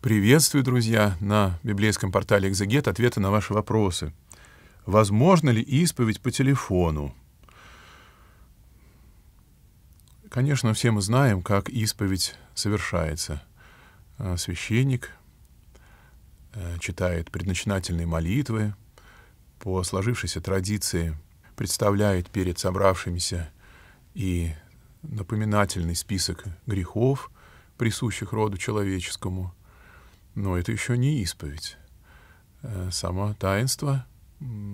Приветствую, друзья, на библейском портале «Экзегет» ответы на ваши вопросы. Возможно ли исповедь по телефону? Конечно, все мы знаем, как исповедь совершается. А, священник э, читает предначинательные молитвы, по сложившейся традиции представляет перед собравшимися и напоминательный список грехов, присущих роду человеческому – но это еще не исповедь. Э, само таинство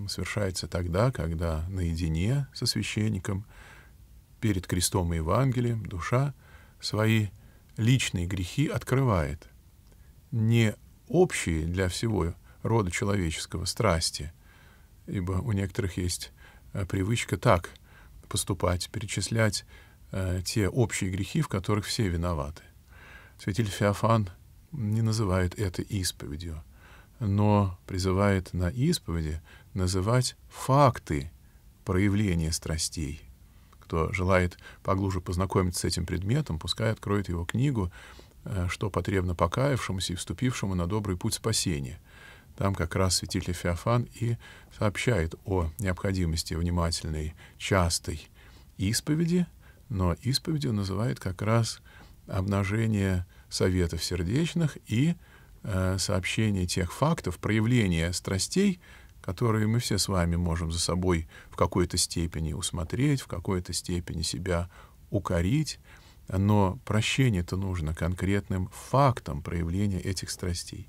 совершается тогда, когда наедине со священником перед крестом и Евангелием душа свои личные грехи открывает. Не общие для всего рода человеческого страсти, ибо у некоторых есть э, привычка так поступать, перечислять э, те общие грехи, в которых все виноваты. Святитель Феофан — не называет это исповедью, но призывает на исповеди называть факты проявления страстей. Кто желает поглубже познакомиться с этим предметом, пускай откроет его книгу э, «Что потребно покаявшемуся и вступившему на добрый путь спасения». Там как раз святитель Феофан и сообщает о необходимости внимательной, частой исповеди, но исповедью называет как раз обнажение советов сердечных и э, сообщение тех фактов, проявления страстей, которые мы все с вами можем за собой в какой-то степени усмотреть, в какой-то степени себя укорить, но прощение-то нужно конкретным фактам проявления этих страстей.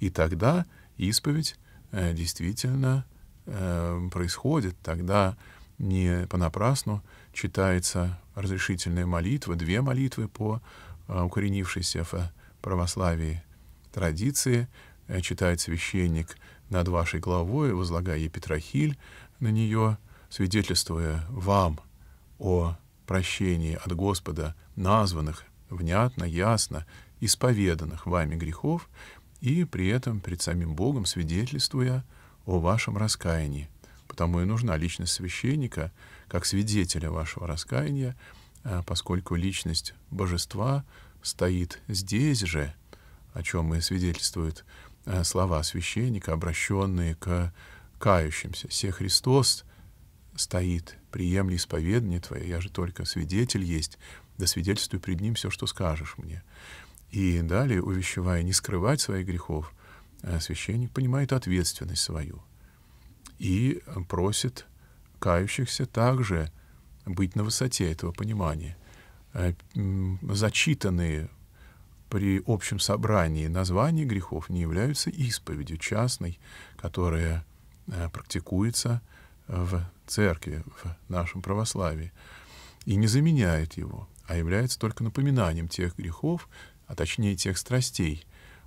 И тогда исповедь э, действительно э, происходит, тогда не понапрасну читается разрешительная молитва, две молитвы по а, укоренившейся в православии традиции, э, читает священник над вашей главой, возлагая ей Петрохиль на нее, свидетельствуя вам о прощении от Господа названных внятно, ясно, исповеданных вами грехов, и при этом пред самим Богом свидетельствуя о вашем раскаянии. Потому и нужна личность священника, как свидетеля вашего раскаяния, а поскольку личность божества стоит здесь же, о чем и свидетельствуют э, слова священника, обращенные к кающимся. «Се Христос стоит, приемли исповедание Твое, я же только свидетель есть, да свидетельствуй пред Ним все, что скажешь мне». И далее, увещевая не скрывать своих грехов, э, священник понимает ответственность свою и просит кающихся также – быть на высоте этого понимания. Э, зачитанные при общем собрании названия грехов не являются исповедью частной, которая э, практикуется э, в церкви, в нашем православии, и не заменяет его, а является только напоминанием тех грехов, а точнее тех страстей,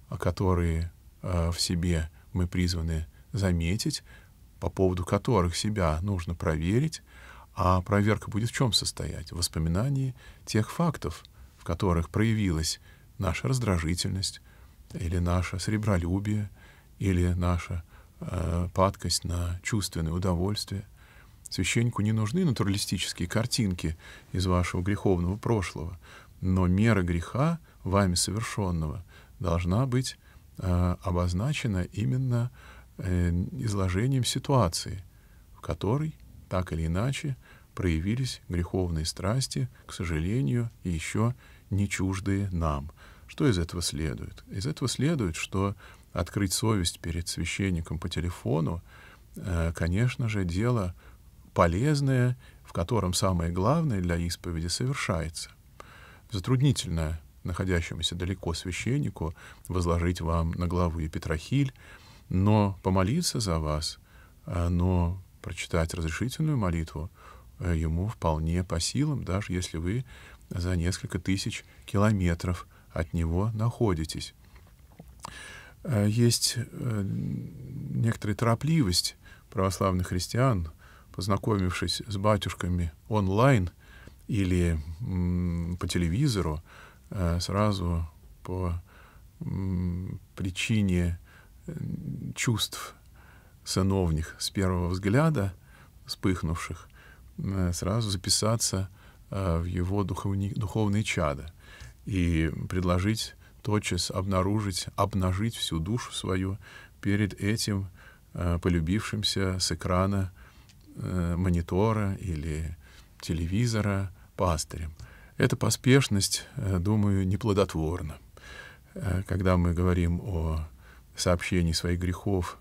а которые в себе мы призваны заметить, по поводу которых себя нужно проверить, а проверка будет в чем состоять? В воспоминании тех фактов, в которых проявилась наша раздражительность или наше сребролюбие, или наша э, падкость на чувственное удовольствие. Священнику не нужны натуралистические картинки из вашего греховного прошлого, но мера греха, вами совершенного, должна быть э, обозначена именно э, изложением ситуации, в которой так или иначе проявились греховные страсти, к сожалению, еще не чуждые нам. Что из этого следует? Из этого следует, что открыть совесть перед священником по телефону, э, конечно же, дело полезное, в котором самое главное для исповеди совершается. Затруднительно находящемуся далеко священнику возложить вам на главу Петрохиль, но помолиться за вас, э, но прочитать разрешительную молитву Э, ему вполне по силам, даже если вы за несколько тысяч километров от него находитесь. Э, есть э, некоторая торопливость православных христиан, познакомившись с батюшками онлайн или по телевизору, сразу по причине чувств сыновних с первого взгляда, вспыхнувших, Э, сразу записаться э, в его духовни, духовные чада и предложить тотчас обнаружить, обнажить всю душу свою перед этим э, полюбившимся с экрана монитора или телевизора пастырем. Эта поспешность, думаю, неплодотворна. Когда мы говорим о сообщении своих грехов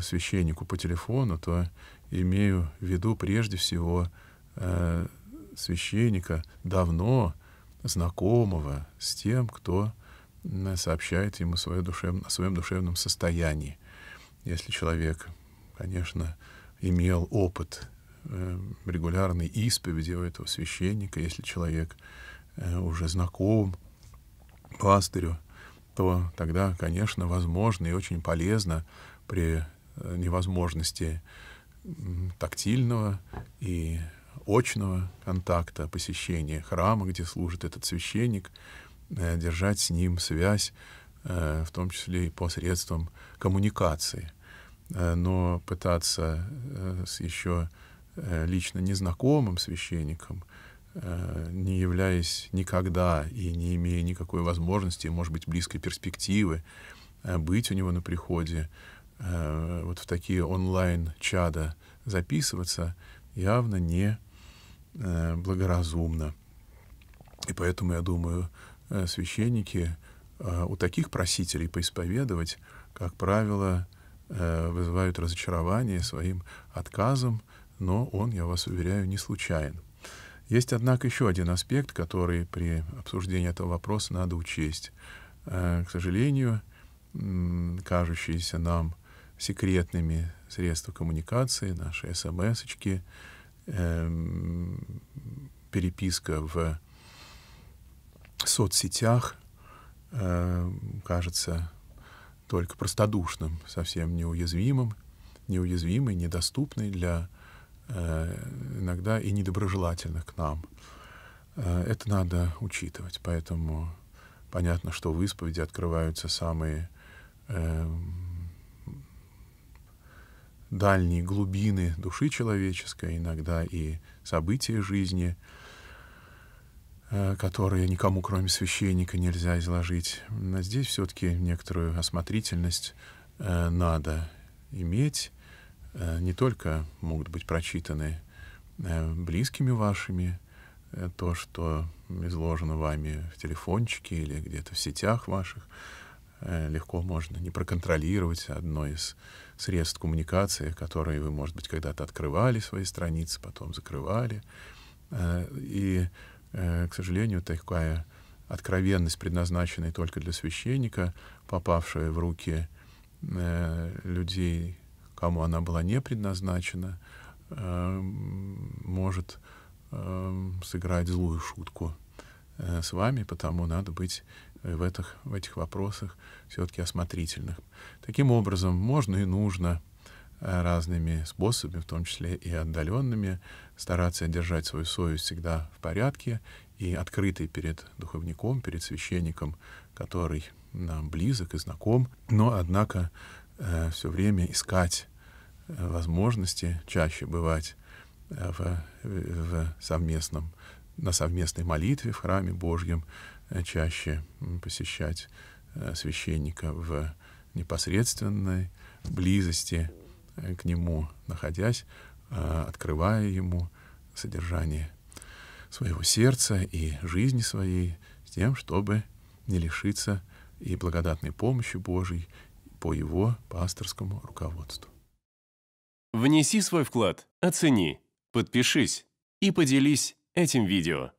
священнику по телефону, то имею в виду прежде всего э, священника, давно знакомого с тем, кто сообщает ему свое душев... о своем душевном состоянии. Если человек, конечно, имел опыт э, регулярной исповеди у этого священника, если человек э, уже знаком пастырю, то тогда, конечно, возможно и очень полезно при э, невозможности тактильного и очного контакта, посещения храма, где служит этот священник, э, держать с ним связь, э, в том числе и посредством коммуникации. Э, но пытаться с еще лично незнакомым священником, не являясь никогда и не имея никакой возможности, может быть, близкой перспективы, быть у него на приходе, Э, вот в такие онлайн-чада записываться явно не э, благоразумно. И поэтому, я думаю, э, священники у таких просителей поисповедовать, как правило, вызывают разочарование своим отказом, но он, я вас уверяю, не случайен. Есть, однако, еще один аспект, который при обсуждении этого вопроса надо учесть. К сожалению, кажущиеся нам секретными средства коммуникации, наши смс-очки, эм, переписка в соцсетях э, кажется только простодушным, совсем неуязвимым, неуязвимой, недоступный для э, иногда и недоброжелательных к нам. Э, это надо учитывать, поэтому понятно, что в исповеди открываются самые э, дальние глубины души человеческой, иногда и события жизни, э, которые никому, кроме священника, нельзя изложить. Но здесь все-таки некоторую осмотрительность э, надо иметь. Э, не только могут быть прочитаны близкими вашими, то, что изложено вами в телефончике или где-то в сетях ваших, Э, легко можно не проконтролировать одно из средств коммуникации, которые вы, может быть, когда-то открывали свои страницы, потом закрывали. Э, и, э, к сожалению, такая откровенность, предназначенная только для священника, попавшая в руки людей, кому она была не предназначена, может сыграть злую шутку с вами, потому надо быть Э, в этих, в этих вопросах все-таки осмотрительных. Таким образом, можно и нужно э, разными способами, в том числе и отдаленными, стараться держать свою совесть всегда в порядке и открытой перед духовником, перед священником, который нам близок и знаком, но, однако, э, все время искать э, возможности, чаще бывать э, в, в совместном, на совместной молитве в храме Божьем, Э, чаще посещать э, священника в непосредственной близости э, к нему, находясь, открывая ему содержание своего сердца и жизни своей, с тем, чтобы не лишиться и благодатной помощи Божьей по его пасторскому руководству. Внеси свой вклад, оцени, подпишись и поделись этим видео.